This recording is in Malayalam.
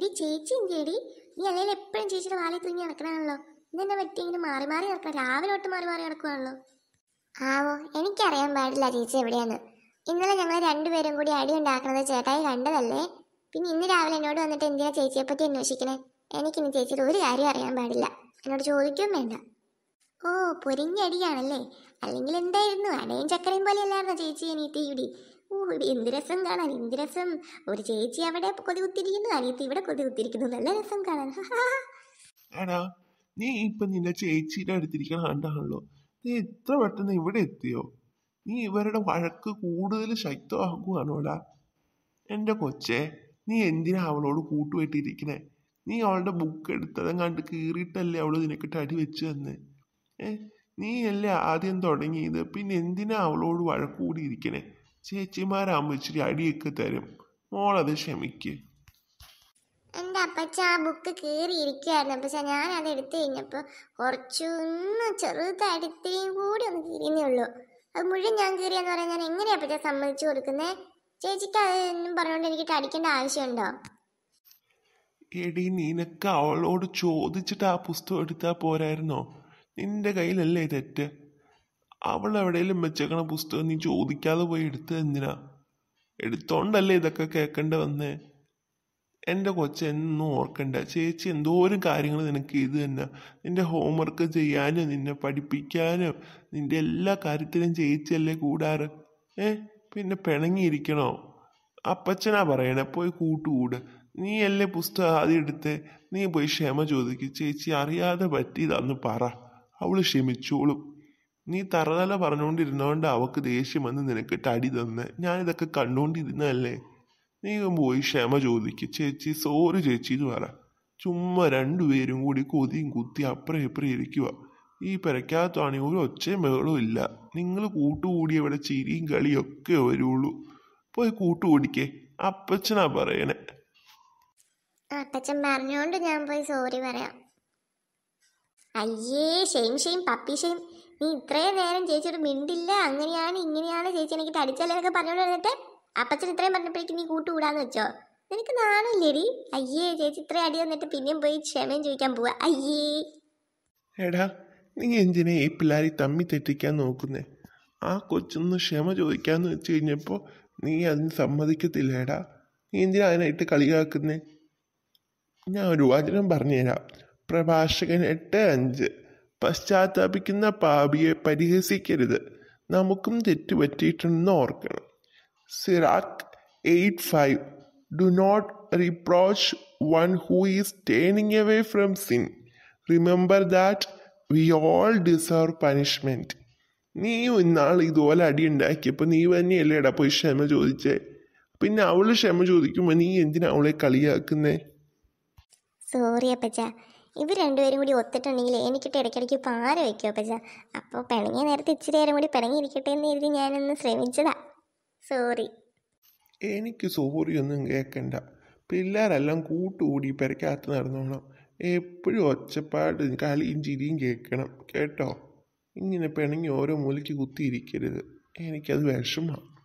എടി ചേച്ചി എന്തേടി നീ അല്ലെങ്കിൽ എപ്പോഴും ചേച്ചിയുടെ വാലിൽ തൂങ്ങി നടക്കണാണല്ലോ ഇന്നെന്നെ പറ്റി ഇങ്ങനെ മാറി മാറി നടക്കണം രാവിലെ തൊട്ട് മാറി മാറി നടക്കുവാണല്ലോ ആവോ എനിക്കറിയാൻ പാടില്ല ചേച്ചി എവിടെയാണ് ഇന്നലെ ഞങ്ങൾ രണ്ടുപേരും കൂടി അടി ഉണ്ടാക്കുന്നത് ചേട്ടായി കണ്ടതല്ലേ പിന്നെ ഇന്ന് രാവിലെ എന്നോട് വന്നിട്ട് എന്തിനാ ചേച്ചിയെ പറ്റി അന്വേഷിക്കണേ എനിക്കിനി ചേച്ചിയുടെ ഒരു കാര്യം അറിയാൻ പാടില്ല എന്നോട് ചോദിക്കുകയും വേണ്ട ഓ പൊരിഞ്ഞടിയാണല്ലേ അല്ലെങ്കിൽ എന്തായിരുന്നു അടയും ചക്കരയും പോലെയല്ലായിരുന്നോ ചേച്ചി അനിയത്തി ഇവിടെ ഓ ഇത് എന്ത് രസം കാണാൻ എന്ത് രസം ഒരു ചേച്ചി അവിടെ കൊതി കുത്തിരിക്കുന്നു അനിയത്തി ഇവിടെ കൊതി കുത്തിരിക്കുന്നു നല്ല രസം കാണാൻ എടാ നീ ഇപ്പൊ നിന്റെ ചേച്ചിയുടെ അടുത്തിരിക്കണ കണ്ടാണല്ലോ നീ എത്ര പെട്ടെന്ന് ഇവിടെ എത്തിയോ നീ ഇവരുടെ വഴക്ക് കൂടുതൽ ശക്തമാക്കുവാണോടാ എന്റെ കൊച്ചേ നീ എന്തിനാ അവളോട് കൂട്ടുപോയിട്ടിരിക്കണേ നീ അവളുടെ ബുക്ക് എടുത്തതും കണ്ട് കീറിയിട്ടല്ലേ അവള് നിനക്ക് അടി വെച്ച് തന്ന് ഏ നീ അല്ലേ ആദ്യം തുടങ്ങിയത് പിന്നെ എന്തിനാ അവളോട് വഴക്കൂടിയിരിക്കണേ ചേച്ചിമാരാകുമ്പോൾ ഇച്ചിരി അടിയൊക്കെ തരും മോളത് ക്ഷമിക്ക് എന്റെ അപ്പച്ച ആ ബുക്ക് കീറിയിരിക്കുമായിരുന്നു അപ്പച്ച ഞാൻ അത് എടുത്തു കഴിഞ്ഞപ്പോൾ കുറച്ചൊന്ന് ചെറുതായിട്ട് കൂടി ഒന്ന് കീറിയേ ഉള്ളൂ അത് മുഴുവൻ ഞാൻ കീറിയെന്ന് പറയാൻ ഞാൻ എങ്ങനെയാ അപ്പച്ച സമ്മതിച്ചു കൊടുക്കുന്നത് ചേച്ചിക്ക് അതൊന്നും പറഞ്ഞുകൊണ്ട് എനിക്ക് അടിക്കേണ്ട ആവശ്യമുണ്ടോ എടി നിനക്ക് അവളോട് ചോദിച്ചിട്ട് ആ പുസ്തകം എടുത്താ പോരായിരുന്നോ നിന്റെ കയ്യിലല്ലേ തെറ്റ് അവൾ എവിടെയെങ്കിലും വെച്ചേക്കണ പുസ്തകം നീ ചോദിക്കാതെ പോയി എടുത്തത് എന്തിനാ എടുത്തോണ്ടല്ലേ ഇതൊക്കെ കേൾക്കേണ്ട വന്ന് എൻ്റെ കൊച്ച ഓർക്കണ്ട ചേച്ചി എന്തോരം കാര്യങ്ങൾ നിനക്ക് ഇത് തന്നെ നിന്റെ ഹോംവർക്ക് ചെയ്യാനും നിന്നെ പഠിപ്പിക്കാനും നിന്റെ എല്ലാ കാര്യത്തിലും ചേച്ചിയല്ലേ കൂടാറ് ഏ പിന്നെ പിണങ്ങിയിരിക്കണോ അപ്പച്ചനാ പറയണേ പോയി കൂട്ടുകൂട് നീ അല്ലേ പുസ്തകം ആദ്യം എടുത്ത് നീ പോയി ക്ഷമ ചോദിക്കും ചേച്ചി അറിയാതെ പറ്റിയതാന്ന് പറ അവൾ ക്ഷമിച്ചോളും നീ തറതല പറഞ്ഞുകൊണ്ടിരുന്നോണ്ട് അവക്ക് ദേഷ്യം വന്ന് നിനക്ക് തടി തന്ന് ഞാനിതൊക്കെ കണ്ടുകൊണ്ടിരുന്നതല്ലേ നീ പോയി ക്ഷമ ചോദിക്ക് ചേച്ചി സോറി ചേച്ചി എന്ന് പറ ചുമ്മാ രണ്ടുപേരും കൂടി കൊതിയും കുത്തി അപ്പുറം ഇപ്പുറം ഇരിക്കുക ഈ പെരയ്ക്കകത്താണെങ്കിൽ ഒരു ഒച്ചയും ബഹളവും ഇല്ല നിങ്ങൾ കൂട്ടുകൂടി ഇവിടെ ചിരിയും ഒക്കെ വരുള്ളൂ പോയി കൂട്ടുകൂടിക്കേ അപ്പച്ചനാ പറയണേ അപ്പച്ചൻ പറഞ്ഞോണ്ട് ഞാൻ പോയി സോറി പറയാം അയ്യേ ഷെയിം ഷെയിം പപ്പി ഷെയിം നീ ഇത്രയും നേരം ചേച്ചിയോട് മിണ്ടില്ല അങ്ങനെയാണ് ഇങ്ങനെയാണ് ചേച്ചി എനിക്ക് അടിച്ചാലെന്നൊക്കെ പറഞ്ഞോണ്ട് വന്നിട്ട് അപ്പച്ചൻ ഇത്രയും പറഞ്ഞപ്പോഴേക്കും നീ കൂട്ടുകൂടാന്ന് വെച്ചോ നിനക്ക് നാണില്ലേടി അയ്യേ ചേച്ചി ഇത്രയും അടി വന്നിട്ട് പിന്നെയും പോയി ക്ഷമയും ചോദിക്കാൻ പോവാ അയ്യേ എടാ നീ എന്തിനെ ഈ പിള്ളാരി തമ്മി തെറ്റിക്കാൻ നോക്കുന്നേ ആ കൊച്ചൊന്ന് ക്ഷമ ചോദിക്കാന്ന് വെച്ച് കഴിഞ്ഞപ്പോ നീ അതിന് സമ്മതിക്കത്തില്ല എടാ നീ എന്തിനാ അതിനായിട്ട് കളിയാക്കുന്നേ ഞാൻ ഒരു വചനം പറഞ്ഞുതരാം പ്രഭാഷകൻ എട്ട് അഞ്ച് പശ്ചാത്താപിക്കുന്ന പാപിയെ പരിഹസിക്കരുത് നമുക്കും തെറ്റുപറ്റിയിട്ടുണ്ടെന്ന് ഓർക്കണം Sirach eight five do not reproach one who is turning away from sin remember that we all deserve punishment നീ ഇന്നാൾ ഇതുപോലെ അടി ഉണ്ടാക്കിയപ്പോൾ നീ ഇട പോയി ക്ഷമ ചോദിച്ചേ പിന്നെ അവള് ക്ഷമ ചോദിക്കുമ്പോൾ നീ എന്തിനാ അവളെ കളിയാക്കുന്നേ സോറി അപ്പച്ച ഇവർ രണ്ടുപേരും കൂടി ഒത്തിട്ടുണ്ടെങ്കിൽ എനിക്കിട്ട് ഇടയ്ക്കിടയ്ക്ക് പാര വയ്ക്കുമോ പച്ച അപ്പോൾ പിണങ്ങിയ നേരത്തെ ഇച്ചിരി നേരം കൂടി പിണങ്ങിയിരിക്കട്ടെ എന്ന് എഴുതി ഞാനൊന്ന് ശ്രമിച്ചതാ സോറി എനിക്ക് സോറി ഒന്നും കേൾക്കണ്ട പിള്ളേരെല്ലാം കൂട്ടുകൂടി പെരക്കകത്ത് നടന്നോണം എപ്പോഴും ഒച്ചപ്പാട് കളിയും ചിരിയും കേൾക്കണം കേട്ടോ ഇങ്ങനെ പിണങ്ങി ഓരോ മൂലയ്ക്ക് കുത്തിയിരിക്കരുത് എനിക്കത് വിഷമാണ്